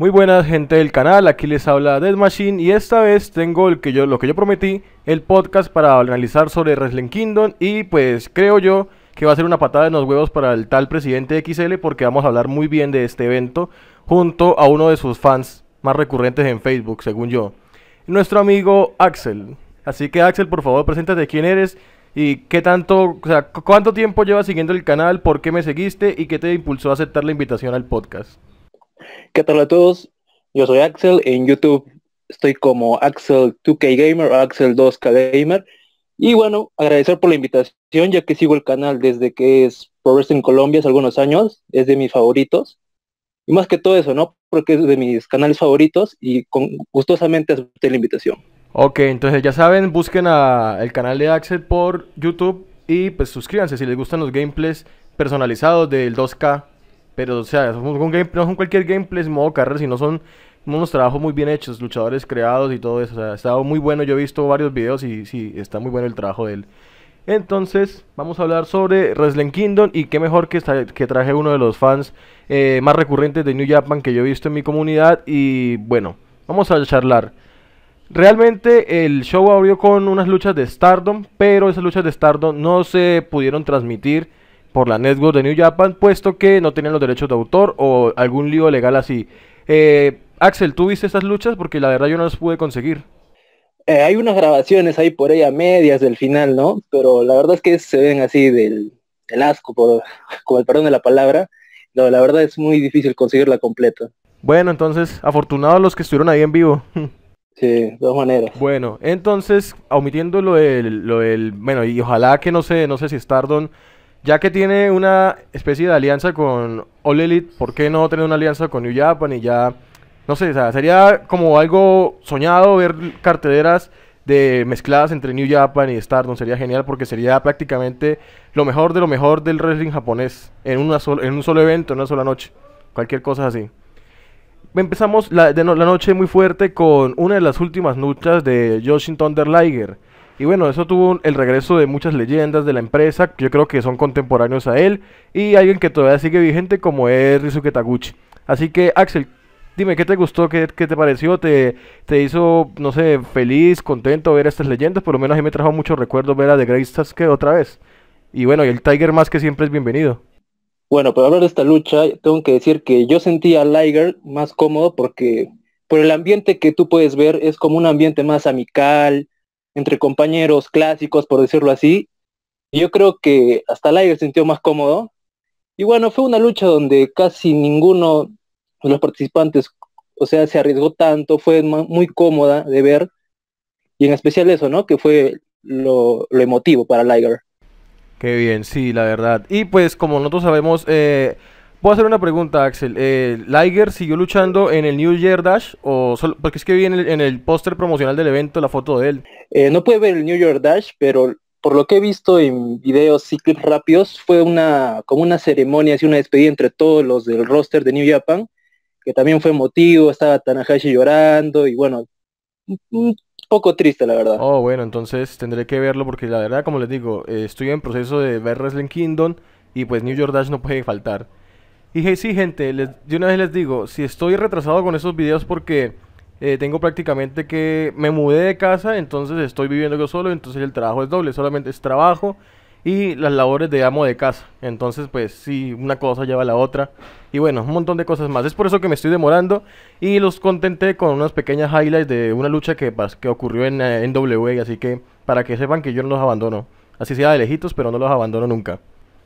Muy buenas gente del canal, aquí les habla Dead Machine y esta vez tengo el que yo, lo que yo prometí, el podcast para analizar sobre Wrestling Kingdom y pues creo yo que va a ser una patada en los huevos para el tal presidente XL porque vamos a hablar muy bien de este evento junto a uno de sus fans más recurrentes en Facebook, según yo, nuestro amigo Axel. Así que Axel, por favor, preséntate quién eres y qué tanto, o sea, cuánto tiempo llevas siguiendo el canal, por qué me seguiste y qué te impulsó a aceptar la invitación al podcast. ¿Qué tal a todos? Yo soy Axel, en YouTube estoy como Axel 2K Gamer o Axel 2K Gamer. Y bueno, agradecer por la invitación, ya que sigo el canal desde que es Progress en Colombia hace algunos años, es de mis favoritos. Y más que todo eso, ¿no? Porque es de mis canales favoritos y con, gustosamente acepté la invitación. Ok, entonces ya saben, busquen a el canal de Axel por YouTube y pues suscríbanse si les gustan los gameplays personalizados del 2K pero, o sea, no son cualquier gameplay, modo carrera, sino son unos trabajos muy bien hechos, luchadores creados y todo eso. O sea, está muy bueno. Yo he visto varios videos y sí, está muy bueno el trabajo de él. Entonces, vamos a hablar sobre Wrestling Kingdom y qué mejor que, que traje uno de los fans eh, más recurrentes de New Japan que yo he visto en mi comunidad. Y bueno, vamos a charlar. Realmente el show abrió con unas luchas de Stardom, pero esas luchas de Stardom no se pudieron transmitir por la network de New Japan, puesto que no tenían los derechos de autor o algún lío legal así. Eh, Axel, ¿tú viste esas luchas? Porque la verdad yo no las pude conseguir. Eh, hay unas grabaciones ahí por ahí a medias del final, ¿no? Pero la verdad es que se ven así del, asco, por, con el perdón de la palabra. No, la verdad es muy difícil conseguirla completa. Bueno, entonces, afortunados los que estuvieron ahí en vivo. Sí, de dos maneras. Bueno, entonces, omitiendo lo del, lo bueno, y ojalá que no sé, no sé si Stardom ya que tiene una especie de alianza con All Elite, ¿por qué no tener una alianza con New Japan y ya... No sé, o sea, sería como algo soñado ver carteleras de mezcladas entre New Japan y Stardom sería genial porque sería prácticamente lo mejor de lo mejor del wrestling japonés en, en un solo evento, en una sola noche. Cualquier cosa así. Empezamos la, de la noche muy fuerte con una de las últimas luchas de Joshin Thunder Liger. Y bueno, eso tuvo el regreso de muchas leyendas de la empresa, que yo creo que son contemporáneos a él, y alguien que todavía sigue vigente como es Rizuke Taguchi. Así que, Axel, dime, ¿qué te gustó? ¿Qué, te pareció? ¿Te, ¿Te, hizo, no sé, feliz, contento ver estas leyendas? Por lo menos a mí me trajo muchos recuerdos ver a The Great Sasuke otra vez. Y bueno, y el Tiger más que siempre es bienvenido. Bueno, para hablar de esta lucha, tengo que decir que yo sentía a Liger más cómodo porque por el ambiente que tú puedes ver es como un ambiente más amical, entre compañeros clásicos, por decirlo así. Yo creo que hasta Liger se sintió más cómodo. Y bueno, fue una lucha donde casi ninguno de los participantes, o sea, se arriesgó tanto, fue muy cómoda de ver. Y en especial eso, ¿no? Que fue lo, emotivo para Liger. Qué bien, sí, la verdad. Y pues como nosotros sabemos, eh, Puedo hacer una pregunta, Axel. Eh, ¿Liger siguió luchando en el New Year Dash? O porque es que vi en el, póster promocional del evento la foto de él. Eh, no pude ver el New Year Dash, pero por lo que he visto en videos y clips rápidos, fue una como una ceremonia, así una despedida entre todos los del roster de New Japan, que también fue motivo, estaba Tanahashi llorando y bueno, un poco triste la verdad. Oh, bueno, entonces tendré que verlo porque la verdad, como les digo, eh, estoy en proceso de ver Wrestling Kingdom y pues New Year Dash no puede faltar. Y sí, gente, les, yo una vez les digo, si estoy retrasado con esos videos porque eh, tengo prácticamente que me mudé de casa, entonces estoy viviendo yo solo, entonces el trabajo es doble, solamente es trabajo y las labores de amo de casa. Entonces, pues sí, una cosa lleva a la otra. Y bueno, un montón de cosas más. Es por eso que me estoy demorando y los contenté con unas pequeñas highlights de una lucha que, pues, que ocurrió en, eh, en W. Así que para que sepan que yo no los abandono. Así sea de lejitos, pero no los abandono nunca.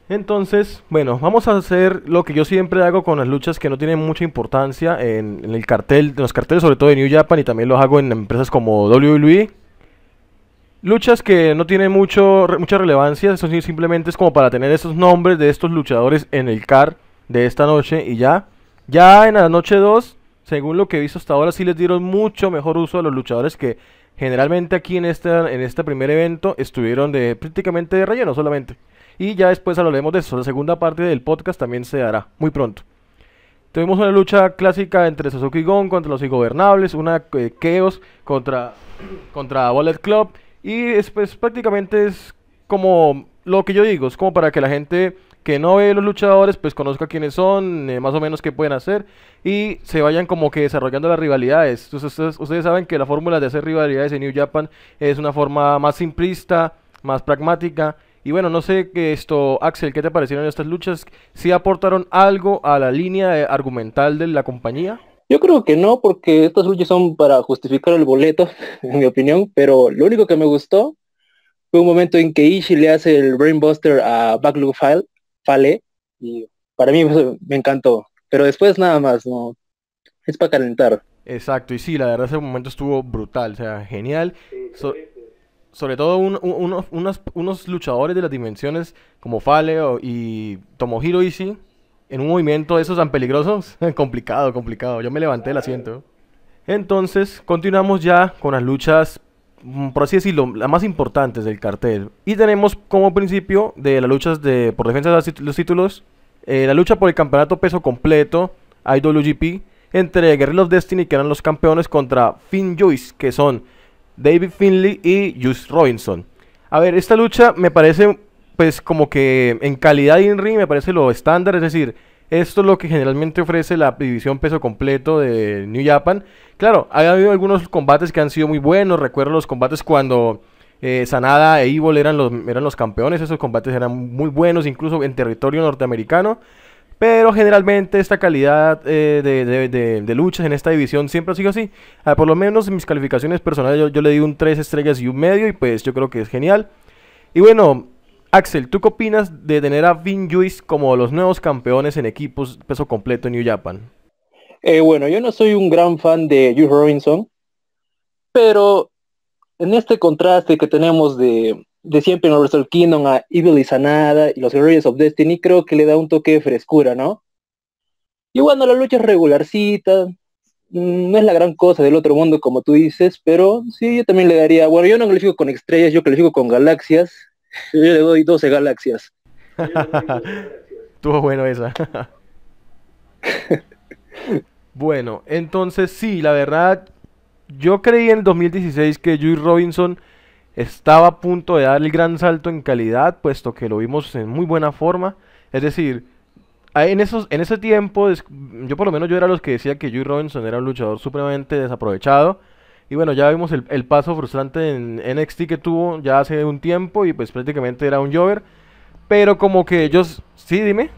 Entonces, bueno, vamos a hacer lo que yo siempre hago con las luchas que no tienen mucha importancia en, el cartel, en los carteles sobre todo de New Japan y también los hago en empresas como WWE. Luchas que no tienen mucho, mucha relevancia, eso simplemente es como para tener esos nombres de estos luchadores en el car de esta noche y ya. Ya en la noche 2, según lo que he visto hasta ahora, sí les dieron mucho mejor uso a los luchadores que generalmente aquí en este, en este primer evento estuvieron de prácticamente de relleno solamente. Y ya después hablaremos de eso. La segunda parte del podcast también se hará muy pronto. Tuvimos una lucha clásica entre Suzuki Gon contra los Ingobernables, una eh, Chaos contra, contra Wallet Club. Y después prácticamente es como lo que yo digo, es como para que la gente que no ve los luchadores, pues conozca quiénes son, eh, más o menos qué pueden hacer, y se vayan como que desarrollando las rivalidades. Ustedes, ustedes saben que la fórmula de hacer rivalidades en New Japan es una forma más simplista, más pragmática, y bueno, no sé que esto, Axel, ¿qué te parecieron estas luchas? ¿Sí aportaron algo a la línea eh, argumental de la compañía? Yo creo que no, porque estas luchas son para justificar el boleto, en mi opinión, pero lo único que me gustó fue un momento en que Ishi le hace el Brainbuster a Backlog Fale, Fale y para mí me encantó. Pero después nada más, no. Es para calentar. Exacto, y sí, la verdad ese momento estuvo brutal, o sea, genial sobre todo unos, luchadores de las dimensiones como Fale y Tomohiro Ishii en un movimiento de esos tan peligrosos. complicado, complicado. Yo me levanté el asiento. Entonces, continuamos ya con las luchas, mm, por así decirlo, las más importantes del cartel. Y tenemos como principio de las luchas de, por defensa de los títulos, eh, la lucha por el campeonato peso completo, IWGP, entre Guerrillos Destiny, que eran los campeones, contra Finn Joyce, que son David Finley y Just Robinson. A ver, esta lucha me parece, pues como que en calidad y en ring me parece lo estándar, es decir, esto es lo que generalmente ofrece la división peso completo de New Japan. Claro, ha habido algunos combates que han sido muy buenos, recuerdo los combates cuando... Eh, Sanada e Evil eran los, eran los campeones, esos combates eran muy buenos, incluso en territorio norteamericano. Pero generalmente esta calidad eh, de, luchas en esta división siempre ha sido así. Ah, por lo menos en mis calificaciones personales yo, le di un 3 estrellas y un medio y pues yo creo que es genial. Y bueno, Axel, ¿tú qué opinas de tener a Vin Juice como los nuevos campeones en equipos peso completo en New Japan? Eh, bueno, yo no soy un gran fan de Juice Robinson, pero en este contraste que tenemos de de siempre en Wrestle Kingdom a Evil y Sanada y los Guerrillas of Destiny, creo que le da un toque de frescura, ¿no? Y bueno, la lucha es regularcita, mm, no es la gran cosa del otro mundo como tú dices, pero sí, yo también le daría, bueno, yo no califico con estrellas, yo califico con galaxias, yo le doy 12 galaxias. Tuvo bueno esa. bueno, entonces sí, la verdad, yo creí en 2016 que Juice Robinson estaba a punto de dar el gran salto en calidad, puesto que lo vimos en muy buena forma. Es decir, en, esos, en ese tiempo, yo por lo menos yo era los que decía que Joey Robinson era un luchador supremamente desaprovechado. Y bueno, ya vimos el, paso frustrante en NXT que tuvo ya hace un tiempo y pues prácticamente era un Jover. Pero como que ellos... Sí, dime.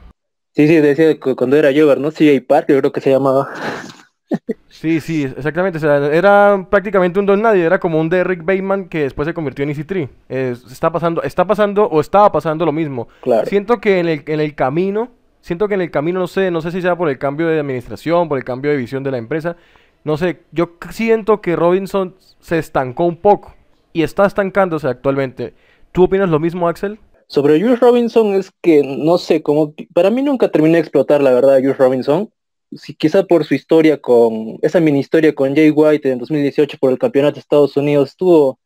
Sí, sí, decía cuando era Jover, ¿no? CJ Park, yo creo que se llamaba. Sí, sí, exactamente. era prácticamente un don nadie, era como un Derrick Bateman que después se convirtió en Easy está pasando, está pasando o estaba pasando lo mismo. Claro. Siento que en el, en el camino, siento que en el camino, no sé, no sé si sea por el cambio de administración, por el cambio de visión de la empresa, no sé, yo siento que Robinson se estancó un poco y está estancándose actualmente. ¿Tú opinas lo mismo, Axel? Sobre Jules Robinson es que no sé, como para mí nunca terminé de explotar la verdad Jules Robinson si quizá por su historia con esa mini historia con Jay White en 2018 por el campeonato de Estados Unidos estuvo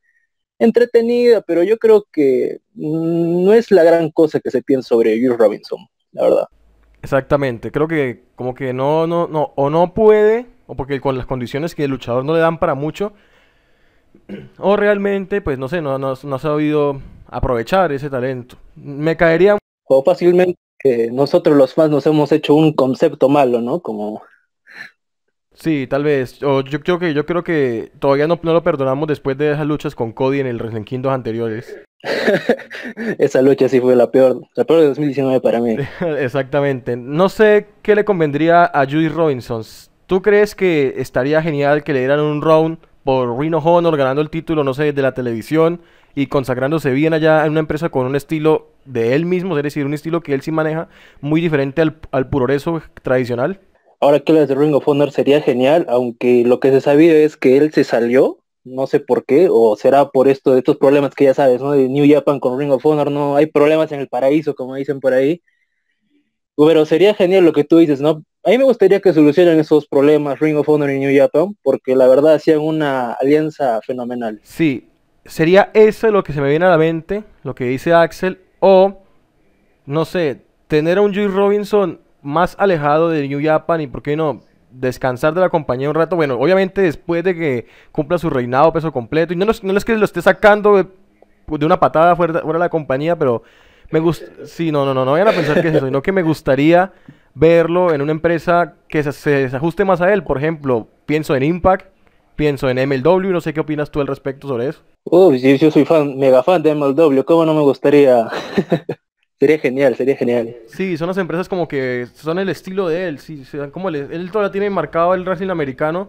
entretenida, pero yo creo que no es la gran cosa que se piensa sobre Jules Robinson, la verdad. Exactamente, creo que como que no, no, no, o no puede, o porque con las condiciones que el luchador no le dan para mucho, o realmente, pues no sé, no, no, ha sabido aprovechar ese talento. Me caería... fácilmente que nosotros los fans nos hemos hecho un concepto malo, ¿no? Como Sí, tal vez. yo creo que yo creo que todavía no, lo perdonamos después de esas luchas con Cody en el Wrestling anteriores. Esa lucha sí fue la peor, la peor de 2019 para mí. Exactamente. No sé qué le convendría a Judy Robinson. ¿Tú crees que estaría genial que le dieran un round por Reno Honor ganando el título, no sé, de la televisión? y consagrándose bien allá en una empresa con un estilo de él mismo, es decir, un estilo que él sí maneja muy diferente al, al puroreso tradicional. Ahora que lo de Ring of Honor sería genial, aunque lo que se sabía es que él se salió, no sé por qué, o será por esto de estos problemas que ya sabes, ¿no? De New Japan con Ring of Honor, no hay problemas en el paraíso, como dicen por ahí. Pero sería genial lo que tú dices, ¿no? A mí me gustaría que solucionen esos problemas Ring of Honor y New Japan, porque la verdad hacían una alianza fenomenal. Sí, sería eso lo que se me viene a la mente, lo que dice Axel, o, no sé, tener a un Joy Robinson más alejado de New Japan y, ¿por qué no? Descansar de la compañía un rato, bueno, obviamente después de que cumpla su reinado peso completo, y no, es que lo esté sacando de, una patada fuera, de la compañía, pero me gusta, sí, no, no, no, no vayan a pensar que es eso, sino que me gustaría verlo en una empresa que se, se ajuste más a él, por ejemplo, pienso en Impact, pienso en MLW, no sé qué opinas tú al respecto sobre eso. Uy, sí, yo soy fan, mega fan de MLW, ¿cómo no me gustaría? sería genial, sería genial. Sí, son las empresas como que son el estilo de él, sí, como él. él todavía tiene marcado el wrestling americano,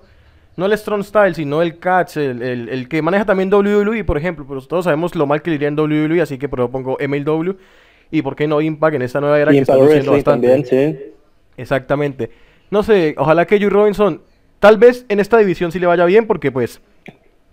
no el strong style, sino el catch, el, que maneja también WWE, por ejemplo, pero todos sabemos lo mal que le iría en WWE, así que propongo MLW, y por qué no Impact en esta nueva era que está haciendo bastante. También, sí. Exactamente. No sé, ojalá que Joe Robinson Tal vez en esta división sí le vaya bien porque pues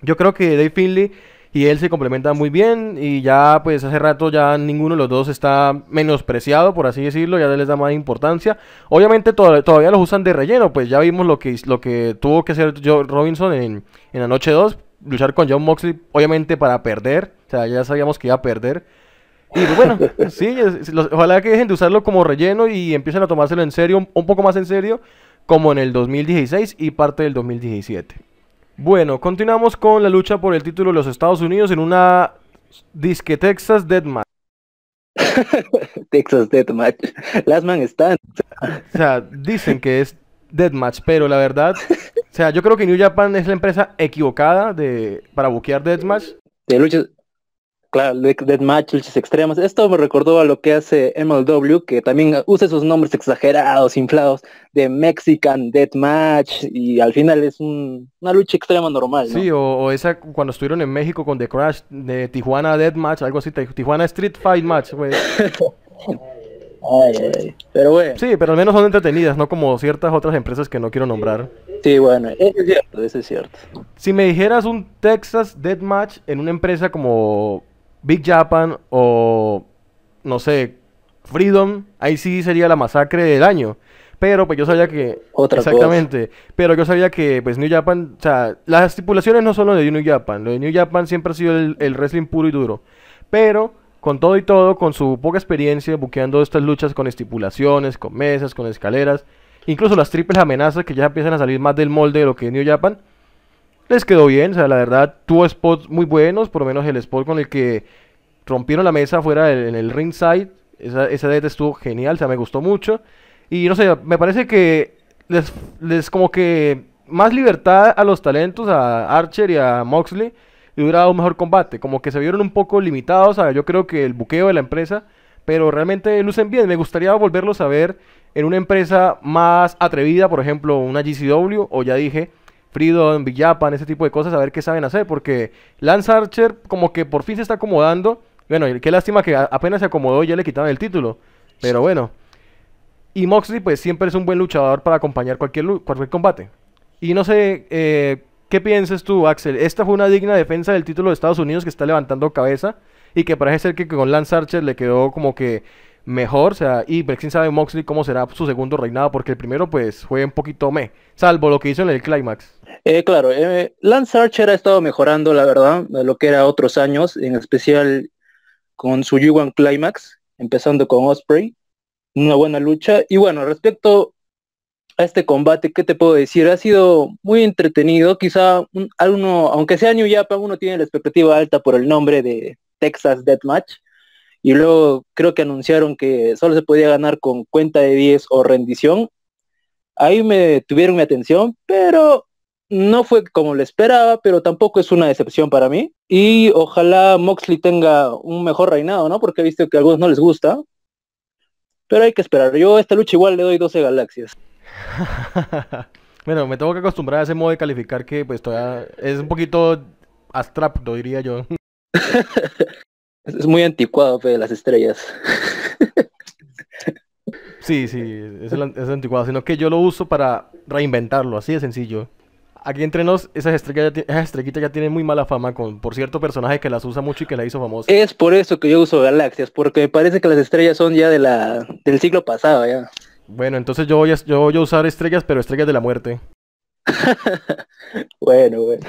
yo creo que Dave Finley y él se complementan muy bien y ya pues hace rato ya ninguno de los dos está menospreciado, por así decirlo, ya les da más importancia. Obviamente todavía los usan de relleno, pues ya vimos lo que, lo que tuvo que hacer Joe Robinson en, en la noche 2, luchar con John Moxley, obviamente para perder, o sea, ya sabíamos que iba a perder. Y pues, bueno, sí, ojalá que dejen de usarlo como relleno y empiecen a tomárselo en serio, un poco más en serio como en el 2016 y parte del 2017. Bueno, continuamos con la lucha por el título de los Estados Unidos en una disque Texas Deathmatch. Texas Deathmatch. Last Man están. o sea, dicen que es Deathmatch, pero la verdad, o sea, yo creo que New Japan es la empresa equivocada de, para buquear Deathmatch. De luchas, Claro, Match, luchas extremas. Esto me recordó a lo que hace MLW, que también usa esos nombres exagerados, inflados, de Mexican Dead Match y al final es una lucha extrema normal. ¿no? Sí, o, esa cuando estuvieron en México con The Crash, de Tijuana Dead Match, algo así, Tijuana Street Fight Match, güey. Ay, ay, pero bueno. Sí, pero al menos son entretenidas, no como ciertas otras empresas que no quiero nombrar. Sí, bueno, eso es cierto, eso es cierto. Si me dijeras un Texas Match en una empresa como Big Japan o, no sé, Freedom, ahí sí sería la masacre del año. Pero pues yo sabía que... Otra exactamente. Pero yo sabía que pues New Japan, o sea, las estipulaciones no son lo de New Japan. Lo de New Japan siempre ha sido el, wrestling puro y duro. Pero con todo y todo, con su poca experiencia buqueando estas luchas con estipulaciones, con mesas, con escaleras, incluso las triples amenazas que ya empiezan a salir más del molde de lo que New Japan, les quedó bien. O sea, la verdad, tuvo spots muy buenos. Por lo menos el spot con el que rompieron la mesa fuera en el ringside. Ese esa estuvo genial, o sea, me gustó mucho. Y no sé, me parece que les, les como que más libertad a los talentos, a Archer y a Moxley, y hubiera dado un mejor combate. Como que se vieron un poco limitados sea, yo creo que el buqueo de la empresa, pero realmente lucen bien. Me gustaría volverlos a ver en una empresa más atrevida, por ejemplo, una GCW, o ya dije, Freedom, Villapan, ese tipo de cosas, a ver qué saben hacer, porque Lance Archer como que por fin se está acomodando. Bueno, qué lástima que apenas se acomodó y ya le quitaron el título, pero bueno. Y Moxley pues siempre es un buen luchador para acompañar cualquier, cualquier combate. Y no sé, eh, ¿qué piensas tú, Axel? ¿Esta fue una digna defensa del título de Estados Unidos que está levantando cabeza? Y que parece ser que con Lance Archer le quedó como que mejor. O sea, y quién sabe Moxley cómo será su segundo reinado, porque el primero pues fue un poquito me, salvo lo que hizo en el Climax. Eh, claro, eh, Lance Archer ha estado mejorando, la verdad, lo que era otros años, en especial con su g Climax, empezando con Osprey. Una buena lucha. Y bueno, respecto a este combate, ¿qué te puedo decir? Ha sido muy entretenido. Quizá un, aunque sea New Japan, uno tiene la expectativa alta por el nombre de Texas Deathmatch y luego creo que anunciaron que solo se podía ganar con cuenta de 10 o rendición. Ahí me tuvieron mi atención, pero no fue como le esperaba, pero tampoco es una decepción para mí. Y ojalá Moxley tenga un mejor reinado, ¿no? Porque he visto que a algunos no les gusta. Pero hay que esperar. Yo a esta lucha igual le doy 12 galaxias. bueno, me tengo que acostumbrar a ese modo de calificar que pues todavía es un poquito astrapto, diría yo. Es muy anticuado, fe, las estrellas. Sí, sí, es, anticuado, sino que yo lo uso para reinventarlo, así de sencillo. Aquí entre nos, esas estrellas, estrellitas ya tienen muy mala fama con, por cierto, personaje que las usa mucho y que la hizo famosa. Es por eso que yo uso galaxias, porque me parece que las estrellas son ya de la, del siglo pasado, ya. Bueno, entonces yo yo voy a usar estrellas, pero estrellas de la muerte. bueno, bueno.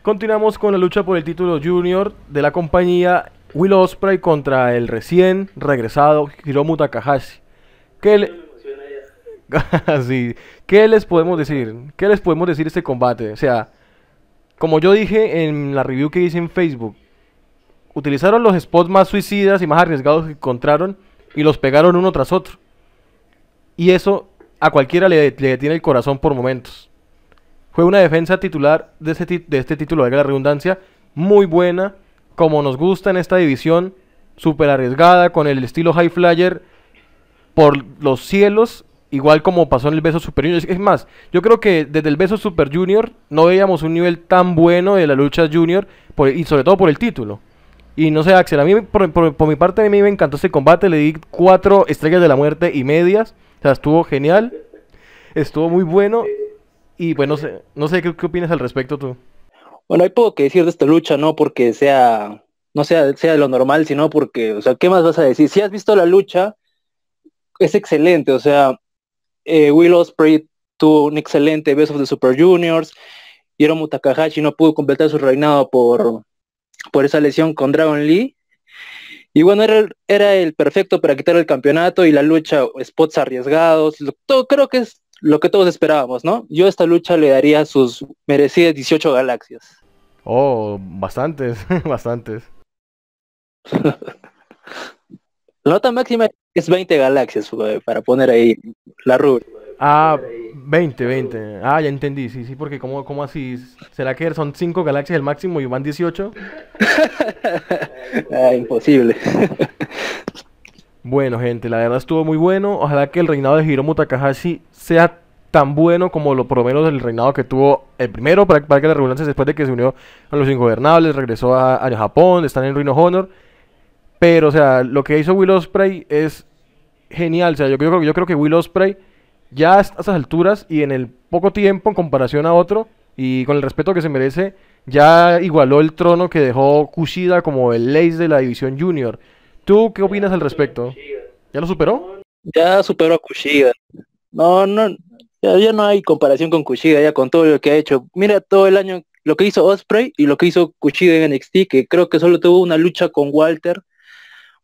Continuamos con la lucha por el título junior de la compañía Will Osprey contra el recién regresado Hiromu Takahashi. ¿Qué, les podemos decir? ¿Qué les podemos decir de este combate? O sea, como yo dije en la review que hice en Facebook, utilizaron los spots más suicidas y más arriesgados que encontraron y los pegaron uno tras otro. Y eso a cualquiera le, detiene el corazón por momentos. Fue una defensa titular de, este, título, de la redundancia, muy buena, como nos gusta en esta división, súper arriesgada, con el estilo high flyer por los cielos, igual como pasó en el Beso Super Junior. Es más, yo creo que desde el Beso Super Junior no veíamos un nivel tan bueno de la lucha junior y sobre todo por el título. Y no sé, Axel, a mí por, mi parte a mí me encantó este combate, le di cuatro estrellas de la muerte y medias, o sea, estuvo genial, estuvo muy bueno y bueno, pues no sé, qué, qué opinas al respecto tú. Bueno, hay poco que decir de esta lucha, no porque sea, no sea, sea lo normal, sino porque, o sea, ¿qué más vas a decir? Si has visto la lucha, es excelente, o sea, eh, Will Ospreay tuvo un excelente Best of the Super Juniors, Hiromu Takahashi no pudo completar su reinado por, por esa lesión con Dragon Lee, y bueno, era, era el perfecto para quitar el campeonato y la lucha, spots arriesgados, todo, creo que es lo que todos esperábamos, ¿no? Yo a esta lucha le daría sus merecidas 18 galaxias. Oh, bastantes, bastantes. la nota máxima es 20 galaxias, para poner ahí la rubia. Ah, 20, 20. Ah, ya entendí, sí, sí, porque ¿cómo, cómo así? ¿Será que son 5 galaxias el máximo y van 18? ah, imposible. Bueno, gente, la verdad estuvo muy bueno. Ojalá que el reinado de Hiromu Takahashi sea tan bueno como lo por lo menos el reinado que tuvo el primero para, que la redundancia después de que se unió a los ingobernables, regresó a, Japón, están en Ruino Honor. Pero, o sea, lo que hizo Will Osprey es genial. O sea, yo creo, yo creo que Will Osprey ya a esas alturas y en el poco tiempo en comparación a otro y con el respeto que se merece, ya igualó el trono que dejó Kushida como el ace de la división junior. ¿Tú qué opinas al respecto? ¿Ya lo superó? Ya superó a Kushida No, no, ya, no hay comparación con Kushida, ya con todo lo que ha hecho. Mira todo el año lo que hizo Osprey y lo que hizo Kushida en NXT, que creo que solo tuvo una lucha con Walter,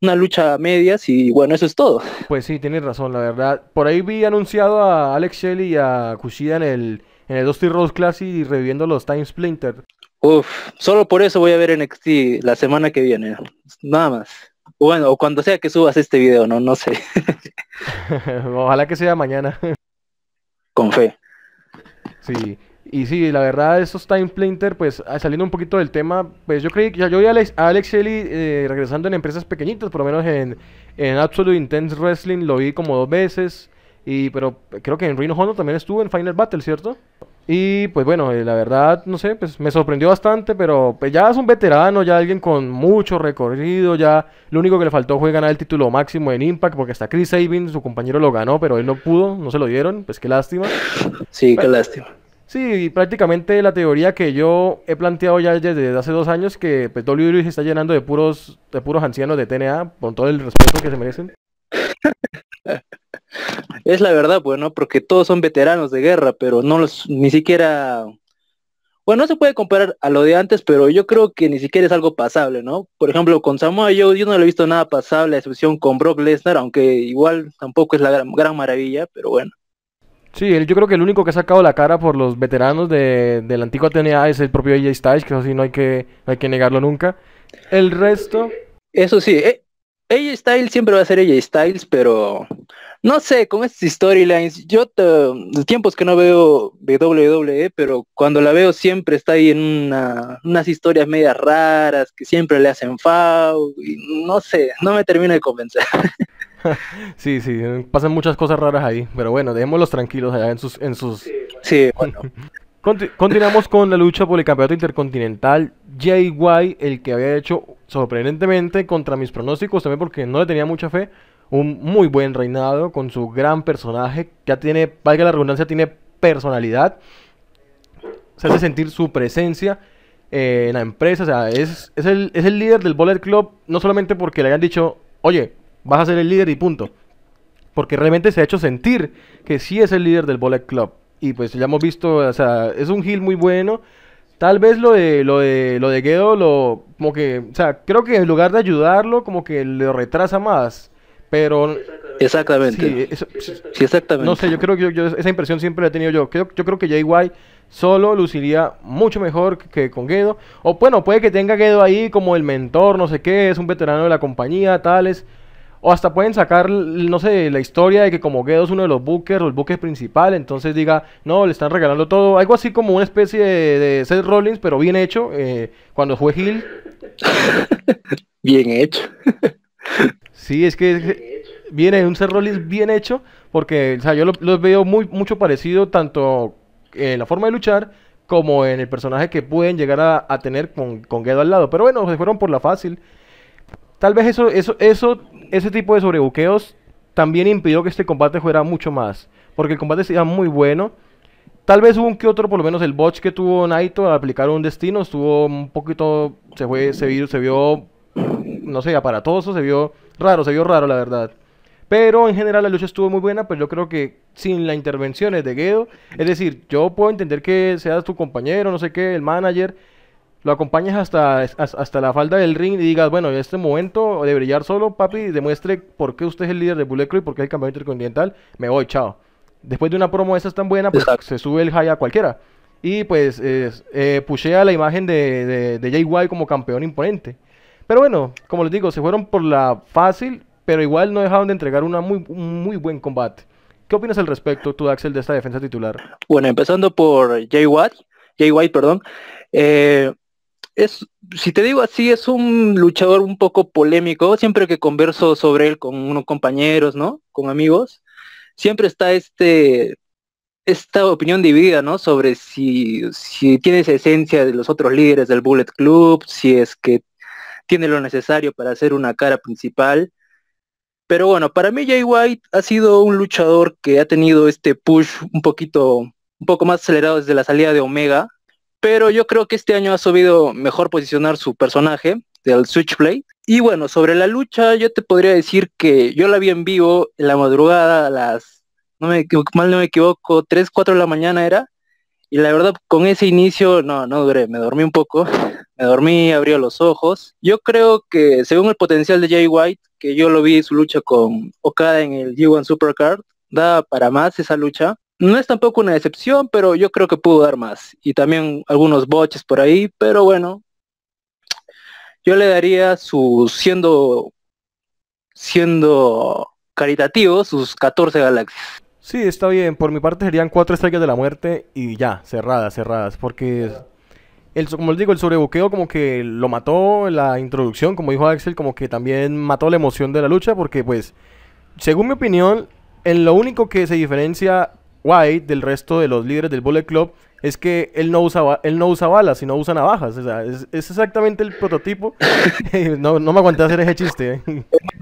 una lucha a medias y bueno, eso es todo. Pues sí, tienes razón, la verdad. Por ahí vi anunciado a Alex Shelley y a Kushida en el, en el Dusty Rose Classic y reviviendo los Time Splinter. Uf, solo por eso voy a ver NXT la semana que viene, nada más. Bueno, o cuando sea que subas este video, no, no sé. Ojalá que sea mañana. Con fe. Sí. Y sí, la verdad, esos Time Splinter, pues ah, saliendo un poquito del tema, pues yo creí que ya yo vi a Alex, Shelley eh, regresando en empresas pequeñitas, por lo menos en, en Absolute Intense Wrestling lo vi como dos veces, y pero creo que en Reno Hondo también estuvo en Final Battle, ¿cierto? Y pues bueno, eh, la verdad, no sé, pues me sorprendió bastante, pero pues, ya es un veterano, ya alguien con mucho recorrido, ya lo único que le faltó fue ganar el título máximo en Impact, porque hasta Chris Sabin, su compañero, lo ganó, pero él no pudo, no se lo dieron, pues qué lástima. Sí, qué pues, lástima. Sí, prácticamente la teoría que yo he planteado ya desde hace dos años, que pues, WWE se está llenando de puros, de puros ancianos de TNA, con todo el respeto que se merecen. Es la verdad, bueno, pues, Porque todos son veteranos de guerra, pero no los, ni siquiera... Bueno, no se puede comparar a lo de antes, pero yo creo que ni siquiera es algo pasable, ¿no? Por ejemplo, con Samoa Joe yo no lo he visto nada pasable, a excepción con Brock Lesnar, aunque igual tampoco es la gran, maravilla, pero bueno. Sí, yo creo que el único que ha sacado la cara por los veteranos de, la antigua TNA es el propio AJ Styles, que eso sí no hay que, hay que negarlo nunca. El resto... Eso sí, eh, AJ Styles siempre va a ser AJ Styles, pero no sé, con estas storylines, yo de tiempos que no veo WWE, e, pero cuando la veo siempre está ahí en unas historias medias raras que siempre le hacen fao, y no sé, no me termina de convencer. sí, sí, pasan muchas cosas raras ahí, pero bueno, dejémoslos tranquilos allá en sus... En sus... Sí, bueno. continuamos con la lucha por el campeonato intercontinental. Jay White, el que había hecho sorprendentemente contra mis pronósticos, también porque no le tenía mucha fe, un muy buen reinado con su gran personaje, ya tiene, valga la redundancia, tiene personalidad, se hace sentir su presencia eh, en la empresa, o sea, es, es, el, es el líder del Bullet Club, no solamente porque le hayan dicho, oye, vas a ser el líder y punto, porque realmente se ha hecho sentir que sí es el líder del Bullet Club. Y pues ya hemos visto, o sea, es un heel muy bueno, Tal vez lo de, lo de, lo de Guedo, lo, como que, o sea, creo que en lugar de ayudarlo, como que le retrasa más. Pero. Exactamente. Sí, exactamente. No sé, yo creo que yo, esa impresión siempre la he tenido yo. Yo, yo creo que Jay White solo luciría mucho mejor que, con Gedo, O bueno, puede que tenga Gedo ahí como el mentor, no sé qué, es un veterano de la compañía, tales. O hasta pueden sacar, no sé, la historia de que como Gedo es uno de los buques o el buque principal, entonces diga, no, le están regalando todo. Algo así como una especie de, de Seth Rollins, pero bien hecho, eh, cuando fue Hill. bien hecho. sí, es que viene un Seth Rollins bien hecho, porque o yo los lo veo muy mucho parecido tanto en la forma de luchar como en el personaje que pueden llegar a, tener con, con Gedo al lado. Pero bueno, se fueron por la fácil. Tal vez eso, eso, eso ese tipo de sobrebuqueos también impidió que este combate fuera mucho más. Porque el combate sería muy bueno. Tal vez hubo un que otro, por lo menos el botch que tuvo Naito al aplicar un destino, estuvo un poquito, se fue, se vio, se vio, no sé, aparatoso, se vio raro, se vio raro la verdad. Pero en general la lucha estuvo muy buena, pues yo creo que sin las intervenciones de Gedo, es decir, yo puedo entender que seas tu compañero, no sé qué, el manager, lo acompañas hasta, hasta la falda del ring y digas, bueno, en este momento de brillar solo, papi, demuestre por qué usted es el líder de Bullet y por qué es el campeón intercontinental, me voy, chao. Después de una promo esa tan buena, pues se sube el high a cualquiera. Y pues eh, a pushea la imagen de, de, Jay White como campeón imponente. Pero bueno, como les digo, se fueron por la fácil, pero igual no dejaron de entregar una muy, un muy buen combate. ¿Qué opinas al respecto tú, Axel, de esta defensa titular? Bueno, empezando por Jay White, Jay White, perdón. Eh, si te digo así, es un luchador un poco polémico. Siempre que converso sobre él con unos compañeros, ¿no? Con amigos, siempre está este esta opinión dividida, ¿no? Sobre si, si tiene esa esencia de los otros líderes del Bullet Club, si es que tiene lo necesario para ser una cara principal. Pero bueno, para mí Jay White ha sido un luchador que ha tenido este push un poquito, un poco más acelerado desde la salida de Omega, pero yo creo que este año ha subido mejor posicionar su personaje del Switchblade. Y bueno, sobre la lucha, yo te podría decir que yo la vi en vivo en la madrugada a las, no me, mal no me equivoco, 3, 4 de la mañana era. Y la verdad, con ese inicio, no, no duré, me dormí un poco. Me dormí, abrió los ojos. Yo creo que según el potencial de Jay White, que yo lo vi su lucha con Okada en el G1 Supercard, da para más esa lucha. No es tampoco una decepción, pero yo creo que pudo dar más. Y también algunos boches por ahí, pero bueno. Yo le daría sus, siendo, siendo caritativo, sus 14 galaxias. Sí, está bien. Por mi parte serían cuatro estrellas de la muerte y ya, cerradas, cerradas. Porque, el, como les digo, el sobreboqueo como que lo mató, la introducción, como dijo Axel, como que también mató la emoción de la lucha. Porque, pues, según mi opinión, en lo único que se diferencia White, del resto de los líderes del Bullet Club, es que él no usa, él no usa balas, sino usa navajas. O sea, es, exactamente el prototipo. Eh, no, no, me aguanté hacer ese chiste. Eh. Es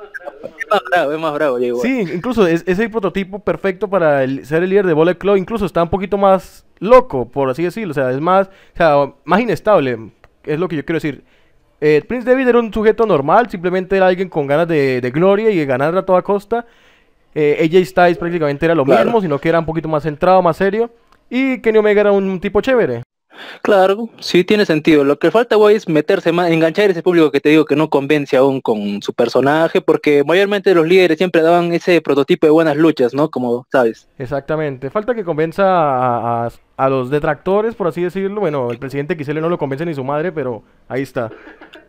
más bravo, es más bravo. Sí, incluso es, es, el prototipo perfecto para ser el líder de Bullet Club. Incluso está un poquito más loco, por así decirlo. O sea, es más, más inestable. Es lo que yo quiero decir. Eh, Prince David era un sujeto normal, simplemente era alguien con ganas de, de gloria y de ganar a toda costa. Eh, AJ Styles prácticamente era lo mismo, sino que era un poquito más centrado, más serio. Y Kenny Omega era un tipo chévere. Claro, sí tiene sentido. Lo que falta, hoy es meterse más, enganchar ese público que te digo que no convence aún con su personaje, porque mayormente los líderes siempre daban ese prototipo de buenas luchas, ¿no? Como sabes. Exactamente. Falta que convenza a, los detractores, por así decirlo. Bueno, el presidente Kisele no lo convence ni su madre, pero ahí está.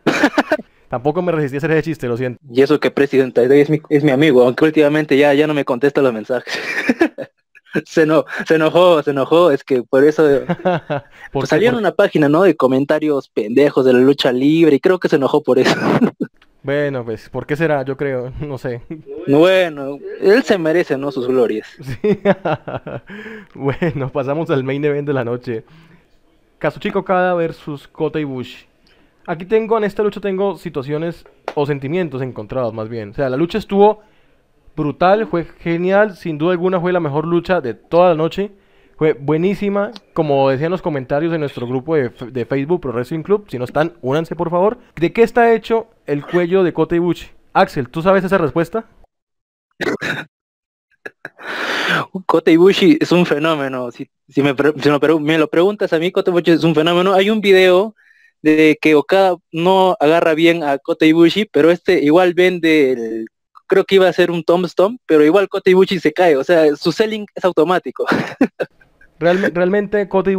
Tampoco me resistí a hacer ese chiste, lo siento. Y eso que presidenta, es mi, es mi amigo, aunque últimamente ya, ya no me contesta los mensajes. se, no, se enojó, se enojó, es que por eso eh, ¿Por pues en una página, ¿no? De comentarios pendejos de la lucha libre y creo que se enojó por eso. Bueno, pues, ¿por qué será? Yo creo, no sé. Bueno, él se merece, ¿no? Sus glorias. Sí. bueno, pasamos al main event de la noche. Casuchico cada versus Kota Bush. Aquí tengo, en esta lucha tengo situaciones o sentimientos encontrados más bien. O sea, la lucha estuvo brutal, fue genial, sin duda alguna fue la mejor lucha de toda la noche. Fue buenísima, como decían los comentarios en nuestro grupo de, de Facebook Pro Wrestling Club, si no están, únanse por favor. ¿De qué está hecho el cuello de Kota Ibushi? Axel, ¿tú sabes esa respuesta? Kota Ibushi es un fenómeno. Si, me, lo preguntas a mí, Kota Ibushi es un fenómeno. Hay un video de que Okada no agarra bien a Kota pero este igual vende el creo que iba a ser un tombstone, pero igual Kota se cae, o sea, su selling es automático. realmente Kota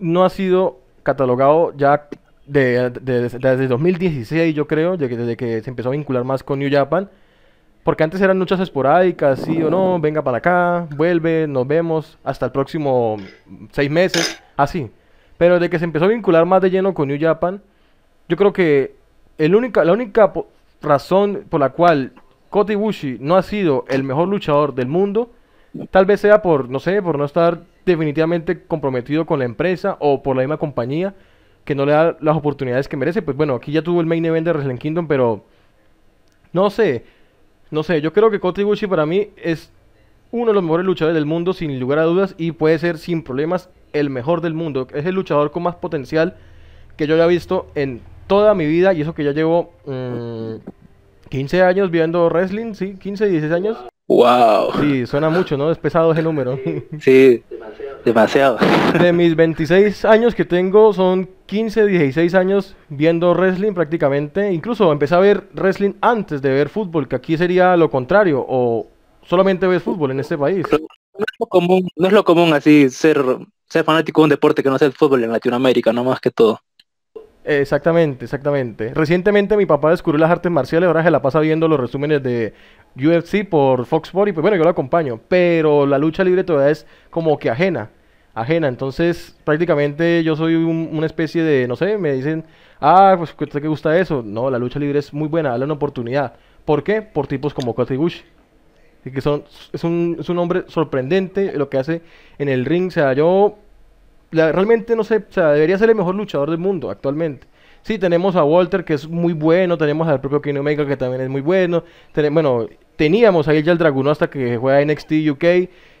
no ha sido catalogado ya de, desde 2016, yo creo, desde que se empezó a vincular más con New Japan, porque antes eran luchas esporádicas, sí o no, venga para acá, vuelve, nos vemos, hasta el próximo seis meses, así. Pero desde que se empezó a vincular más de lleno con New Japan, yo creo que el única, la única razón por la cual Kota Ibushi no ha sido el mejor luchador del mundo, tal vez sea por, no sé, por no estar definitivamente comprometido con la empresa o por la misma compañía que no le da las oportunidades que merece. Pues bueno, aquí ya tuvo el main event de Wrestling Kingdom, pero no sé, no sé, yo creo que Kota Ibushi para mí es uno de los mejores luchadores del mundo sin lugar a dudas y puede ser sin problemas el mejor del mundo. Es el luchador con más potencial que yo haya visto en toda mi vida. Y eso que ya llevo 15 mm, años viendo wrestling, sí, 15, 16 años. ¡Wow! Sí, suena mucho, ¿no? Es pesado ese número. Sí, demasiado. De mis 26 años que tengo, son 15, 16 años viendo wrestling prácticamente. Incluso empecé a ver wrestling antes de ver fútbol, que aquí sería lo contrario, o solamente ves fútbol en este país. No es lo común, no es lo común así ser ser fanático de un deporte que no sea el fútbol en Latinoamérica, no más que todo. Exactamente, exactamente. Recientemente mi papá descubrió las artes marciales, ahora se la pasa viendo los resúmenes de UFC por Fox Sports y pues bueno, yo lo acompaño, pero la lucha libre todavía es como que ajena, ajena, entonces prácticamente yo soy una especie de, no sé, me dicen, ah, pues usted te gusta eso? No, la lucha libre es muy buena, dale una oportunidad. ¿Por qué? Por tipos como Kota que son, es, un, es hombre sorprendente lo que hace en el ring. O sea, yo realmente no sé, o sea, debería ser el mejor luchador del mundo actualmente. Sí, tenemos a Walter, que es muy bueno, tenemos al propio Kino Omega, que también es muy bueno. bueno, teníamos a ya el Draguno hasta que juega NXT UK.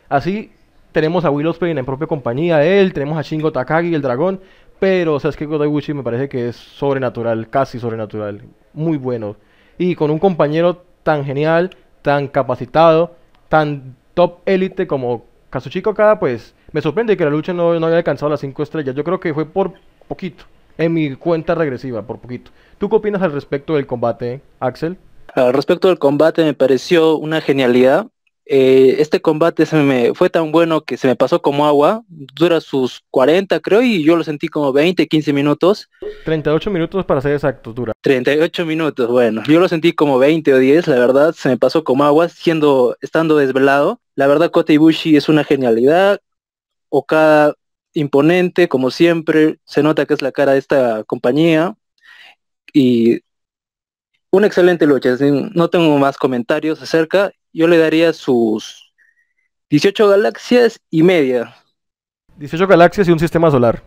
Así, tenemos a Will Ospreay en propia compañía él, tenemos a Shingo Takagi, el dragón. Pero, o sea, es que me parece que es sobrenatural, casi sobrenatural, muy bueno. Y con un compañero tan genial tan capacitado, tan top élite como Kazuchika cada pues me sorprende que la lucha no, no haya alcanzado las 5 estrellas. Yo creo que fue por poquito, en mi cuenta regresiva, por poquito. ¿Tú qué opinas al respecto del combate, Axel? Al respecto del combate me pareció una genialidad. Eh, este combate fue tan bueno que se me pasó como agua. Dura sus 40, creo, y yo lo sentí como 20, 15 minutos. 38 minutos para ser exactos, dura. 38 minutos, bueno. Yo lo sentí como 20 o 10, la verdad, se me pasó como agua, siendo, estando desvelado. La verdad, Kota Ibushi es una genialidad. Okada imponente, como siempre. Se nota que es la cara de esta compañía. Y una excelente lucha. No tengo más comentarios acerca yo le daría sus 18 galaxias y media. 18 galaxias y un sistema solar.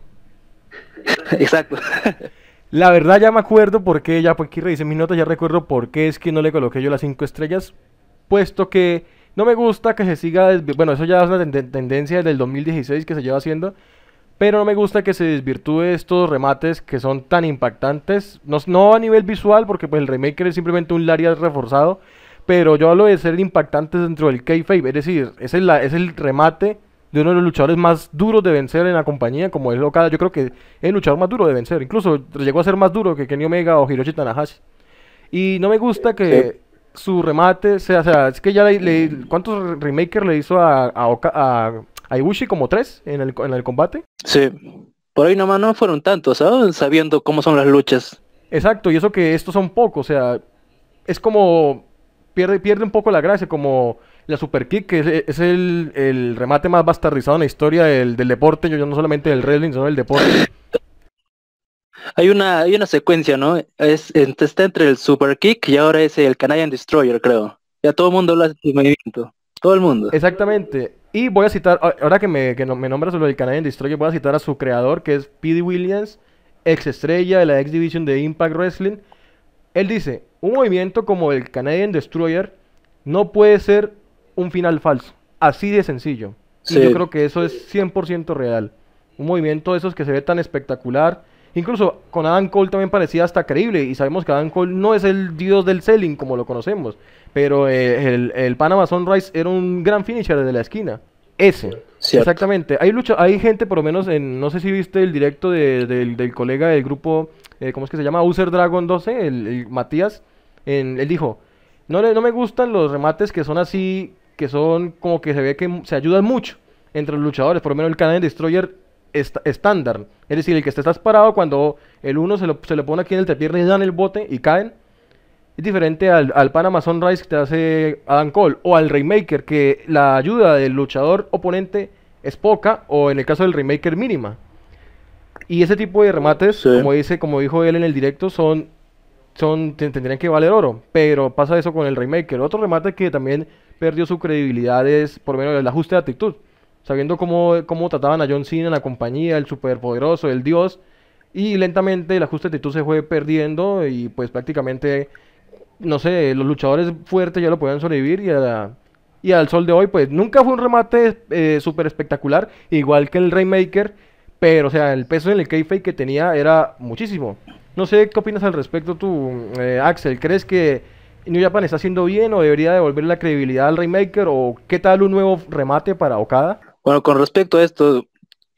Exacto. La verdad ya me acuerdo por qué, ya aquí revisé mis notas, ya recuerdo por qué es que no le coloqué yo las 5 estrellas, puesto que no me gusta que se siga, bueno, eso ya es una tendencia del 2016 que se lleva haciendo, pero no me gusta que se desvirtúe estos remates que son tan impactantes, no, a nivel visual, porque pues el remake es simplemente un Lariat reforzado, pero yo hablo de ser impactantes dentro del kayfabe, es decir, es el, es el remate de uno de los luchadores más duros de vencer en la compañía, como es Okada. Yo creo que es el luchador más duro de vencer. Incluso llegó a ser más duro que Kenny Omega o Hiroshi Tanahashi. Y no me gusta que eh, su remate sea. O sea, es que ya le. ¿Cuántos remakers le hizo a, Ibushi? ¿Como tres en el, en el combate? Sí. Por ahí nomás no fueron tantos, ¿sabes? ¿ah? Sabiendo cómo son las luchas. Exacto, y eso que estos son pocos. O sea, es como pierde, un poco la gracia, como la super kick, que es, el, remate más bastardizado en la historia del, deporte, yo no solamente del wrestling, sino del deporte. Hay una, hay una secuencia, ¿no? Es, está entre el super kick y ahora es el Canadian Destroyer, creo. Ya todo el mundo lo hace movimiento. Todo el mundo. Exactamente. Y voy a citar, ahora que me, que me nombras lo del Canadian Destroyer, voy a citar a su creador, que es P.D. Williams, ex estrella de la X division de Impact Wrestling. Él dice, un movimiento como el Canadian Destroyer no puede ser un final falso. Así de sencillo. Y yo creo que eso es 100% real. Un movimiento de esos que se ve tan espectacular. Incluso con Adam Cole también parecía hasta creíble. Y sabemos que Adam Cole no es el dios del selling como lo conocemos. Pero eh, el, el Panama Sunrise era un gran finisher desde la esquina. Ese. Exactamente. Hay lucha, hay gente, por lo menos, en, no sé si viste el directo del, colega del grupo, eh, ¿cómo es que se llama? User Dragon 12, el, Matías. En, él dijo, no, no me gustan los remates que son así, que son como que se ve que se ayudan mucho entre los luchadores. Por lo menos el canal Destroyer estándar. Es decir, el que te estás parado cuando el uno se, lo, se le pone aquí en el pierde y dan el bote y caen. Es diferente al, al Panama Sunrise que te hace Adam Cole o al Remaker, que la ayuda del luchador oponente es poca o en el caso del Remaker mínima. Y ese tipo de remates, como dice, como dijo él en el directo, son, son tendrían que valer oro. Pero pasa eso con el Remaker. Otro remate que también perdió su credibilidad es, por lo menos, el ajuste de actitud. Sabiendo cómo, cómo trataban a John Cena en la compañía, el superpoderoso, el dios. Y lentamente el ajuste de actitud se fue perdiendo y pues prácticamente no sé, los luchadores fuertes ya lo podían sobrevivir y, y al sol de hoy, pues nunca fue un remate eh, súper espectacular, igual que el Rainmaker pero o sea, el peso en el kayfabe que tenía era muchísimo. No sé qué opinas al respecto tú, eh, Axel, ¿crees que New Japan está haciendo bien o debería devolver la credibilidad al Rainmaker o qué tal un nuevo remate para Okada? Bueno, con respecto a esto,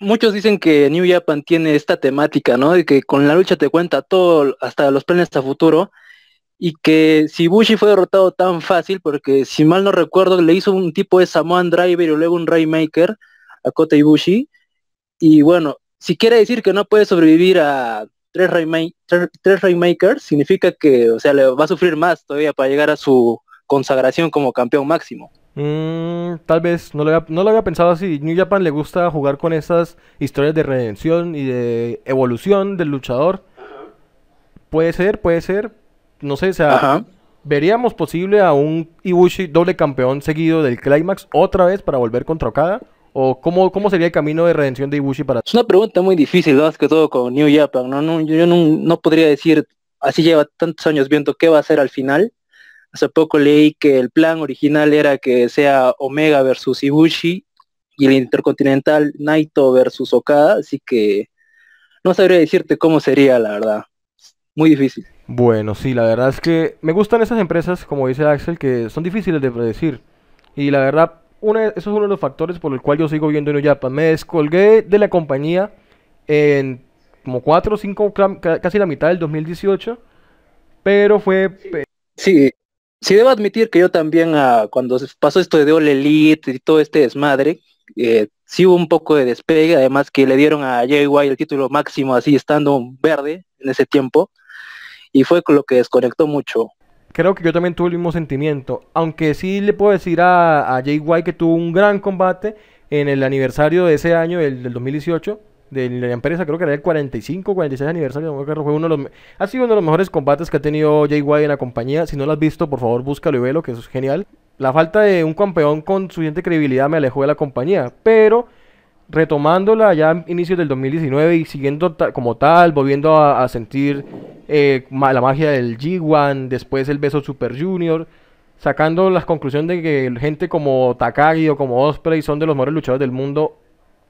muchos dicen que New Japan tiene esta temática, ¿no? De que con la lucha te cuenta todo, hasta los planes hasta futuro y que si Bushi fue derrotado tan fácil porque si mal no recuerdo le hizo un tipo de Samoan Driver y luego un Raymaker a Kota Ibushi y bueno, si quiere decir que no puede sobrevivir a tres, Rainmakers tres, Raymakers significa que, o sea, le va a sufrir más todavía para llegar a su consagración como campeón máximo. Mm, tal vez, no no lo había pensado así. New Japan le gusta jugar con esas historias de redención y de evolución del luchador. Puede ser, puede ser, no sé, o sea, ¿veríamos posible a un Ibushi doble campeón seguido del Climax otra vez para volver contra Okada? ¿O cómo, cómo sería el camino de redención de Ibushi para Es una pregunta muy difícil, más que todo con New Japan. No, yo no, no podría decir, así lleva tantos años viendo qué va a ser al final. Hace poco leí que el plan original era que sea Omega versus Ibushi y el Intercontinental Naito versus Okada, así que no sabría decirte cómo sería, la verdad. Muy difícil. Bueno, sí, la verdad es que me gustan esas empresas, como dice Axel, que son difíciles de predecir. Y la verdad, eso es uno de los factores por el cual yo sigo viendo en Japan. Me descolgué de la compañía en como 4 o 5, casi la mitad del 2018, pero fue... Sí, sí debo admitir que yo también ah, cuando pasó esto de All Elite y todo este desmadre, eh, sí hubo un poco de despegue, además que le dieron a JY el título máximo así estando verde en ese tiempo y fue lo que desconectó mucho. Creo que yo también tuve el mismo sentimiento, aunque sí le puedo decir a, a Jay que tuvo un gran combate en el aniversario de ese año, del 2018, de la empresa, creo que era el 45, 46 aniversario, fue uno de ha sido uno de los mejores combates que ha tenido Jay White en la compañía. Si no lo has visto, por favor, búscalo y velo, que es genial. La falta de un campeón con suficiente credibilidad me alejó de la compañía, pero retomándola ya a inicios del 2019 y siguiendo como tal, volviendo a, sentir eh, la magia del G1, después el beso Super Junior, sacando las conclusiones de que gente como Takagi o como Osprey son de los mejores luchadores del mundo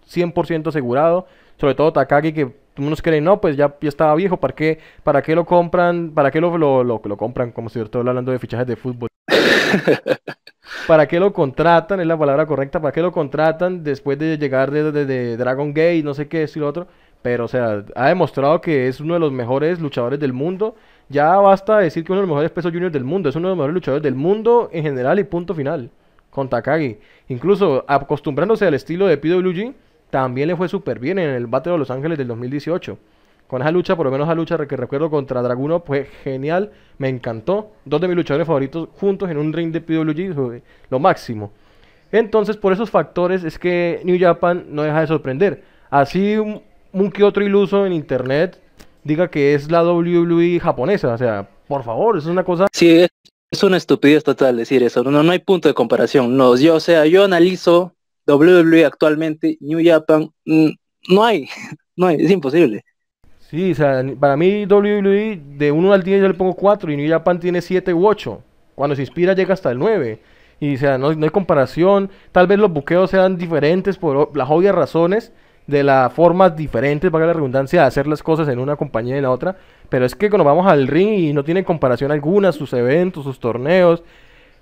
100% asegurado, sobre todo Takagi que unos creen, no, pues ya, ya estaba viejo, ¿para qué, ¿para qué lo compran? ¿Para qué lo, lo, lo, compran? Como si estuviera hablando de fichajes de fútbol. ¿Para qué lo contratan? Es la palabra correcta. ¿Para qué lo contratan después de llegar de, Dragon Gate, no sé qué, es y lo otro? Pero, o sea, ha demostrado que es uno de los mejores luchadores del mundo. Ya basta decir que uno de los mejores pesos juniors del mundo. Es uno de los mejores luchadores del mundo en general y punto final. Con Takagi. Incluso acostumbrándose al estilo de PWG, también le fue súper bien en el Battle of Los Ángeles del 2018 con esa lucha, por lo menos esa lucha que recuerdo contra Draguno, fue genial, me encantó. Dos de mis luchadores favoritos juntos en un ring de PWG, lo máximo. Entonces, por esos factores es que New Japan no deja de sorprender. Así un, que otro iluso en internet diga que es la WWE japonesa, o sea, por favor, eso es una cosa... Sí, es una estupidez total decir eso, no, hay punto de comparación, no, yo, o sea, yo analizo WWE actualmente, New Japan, mm, no hay, no hay, es imposible. Sí, o sea, para mí WWE de 1 al 10 yo le pongo 4 y New Japan tiene 7 u 8. Cuando se inspira llega hasta el 9. Y o sea, no, no hay comparación. Tal vez los buqueos sean diferentes por las obvias razones de las formas diferentes, para la redundancia, de hacer las cosas en una compañía y en la otra. Pero es que cuando vamos al ring y no tiene comparación alguna sus eventos, sus torneos,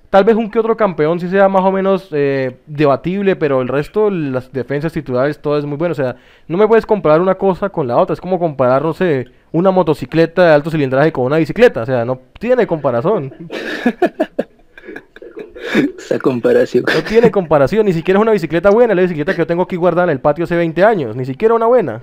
Tal vez un que otro campeón sí sea más o menos eh, debatible, pero el resto, las defensas titulares, todo es muy bueno. O sea, no me puedes comparar una cosa con la otra. Es como comparar, no sé, una motocicleta de alto cilindraje con una bicicleta. O sea, no tiene comparación. Esa comparación. No tiene comparación. Ni siquiera es una bicicleta buena. La bicicleta que yo tengo aquí guardada en el patio hace 20 años. Ni siquiera una buena.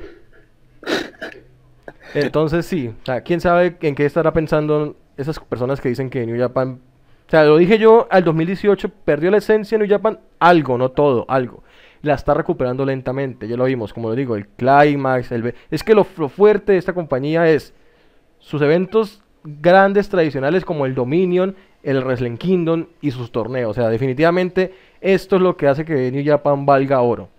Entonces, sí. quién sabe en qué estará pensando esas personas que dicen que New Japan o sea, lo dije yo, al 2018 perdió la esencia en New Japan, algo, no todo, algo. La está recuperando lentamente, ya lo vimos, como lo digo, el climax, el... Es que lo, fuerte de esta compañía es sus eventos grandes tradicionales como el Dominion, el Wrestling Kingdom y sus torneos. O sea, definitivamente esto es lo que hace que New Japan valga oro.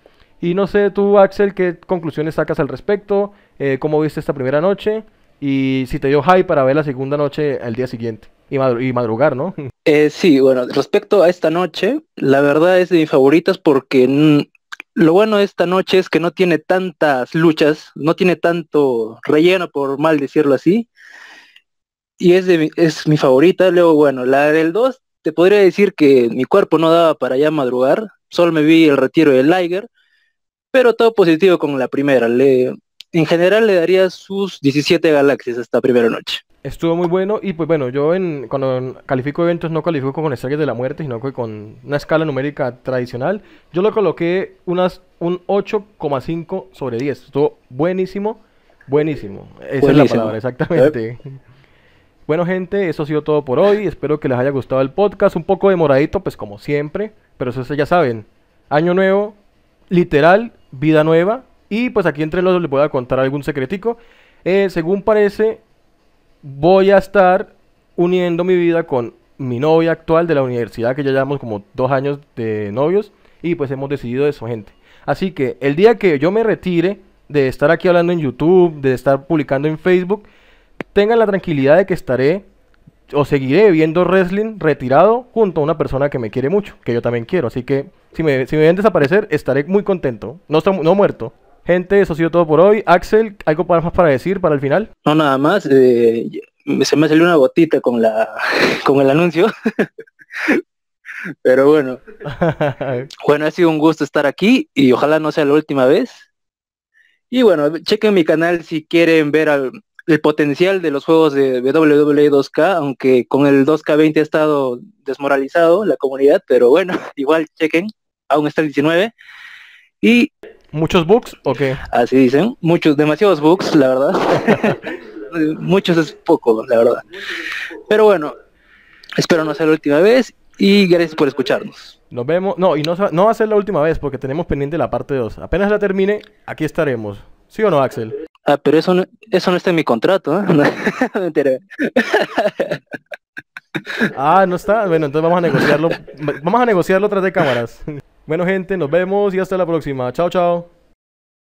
Y no sé tú, Axel, qué conclusiones sacas al respecto, eh, cómo viste esta primera noche y si te dio high para ver la segunda noche al día siguiente y, madrugar, ¿no? Eh, sí, bueno, respecto a esta noche, la verdad es de mis favoritas porque lo bueno de esta noche es que no tiene tantas luchas, no tiene tanto relleno, por mal decirlo así. Y es, de mi, es mi favorita. Luego, bueno, la del 2, te podría decir que mi cuerpo no daba para ya madrugar. Solo me vi el retiro del Liger. Pero todo positivo con la primera en general le daría sus 17 galaxias esta primera noche. Estuvo muy bueno y pues bueno, yo en, cuando califico eventos no califico con estrellas de la muerte, sino con una escala numérica tradicional. Yo lo coloqué unas, un 8,5 sobre 10. Estuvo buenísimo, buenísimo. Esa es la palabra, exactamente. Eh. Bueno gente, eso ha sido todo por hoy. Espero que les haya gustado el podcast. Un poco demoradito, pues como siempre, pero eso ya saben. Año nuevo, literal, vida nueva y pues aquí entre los les voy a contar algún secretico. Eh, según parece, voy a estar uniendo mi vida con mi novia actual de la universidad, que ya llevamos como dos años de novios, y pues hemos decidido eso, gente. Así que el día que yo me retire de estar aquí hablando en YouTube, de estar publicando en Facebook, tengan la tranquilidad de que estaré o seguiré viendo wrestling retirado junto a una persona que me quiere mucho, que yo también quiero. Así que si me, si me ven desaparecer, estaré muy contento. No, está, no muerto. Gente, eso ha sido todo por hoy. Axel, algo más para decir para el final? No, nada más. Eh, se me salió una gotita con, la, con el anuncio. Pero bueno. bueno, ha sido un gusto estar aquí y ojalá no sea la última vez. Y bueno, chequen mi canal si quieren ver el potencial de los juegos de WWE 2K, aunque con el 2K20 ha estado desmoralizado la comunidad, pero bueno, igual chequen, aún está el 19. Y ¿Muchos bugs o qué? Así dicen, muchos, demasiados books la verdad. muchos es poco, la verdad. Pero bueno, espero no ser la última vez y gracias por escucharnos. Nos vemos, no, y no, no va a ser la última vez porque tenemos pendiente la parte 2. Apenas la termine, aquí estaremos. ¿Sí o no, Axel? Ah, pero eso no, eso no está en mi contrato, ¿eh? ah, no está. Bueno, entonces vamos a negociarlo. Vamos a negociarlo tras de cámaras. Bueno, gente, nos vemos y hasta la próxima. Chao, chao.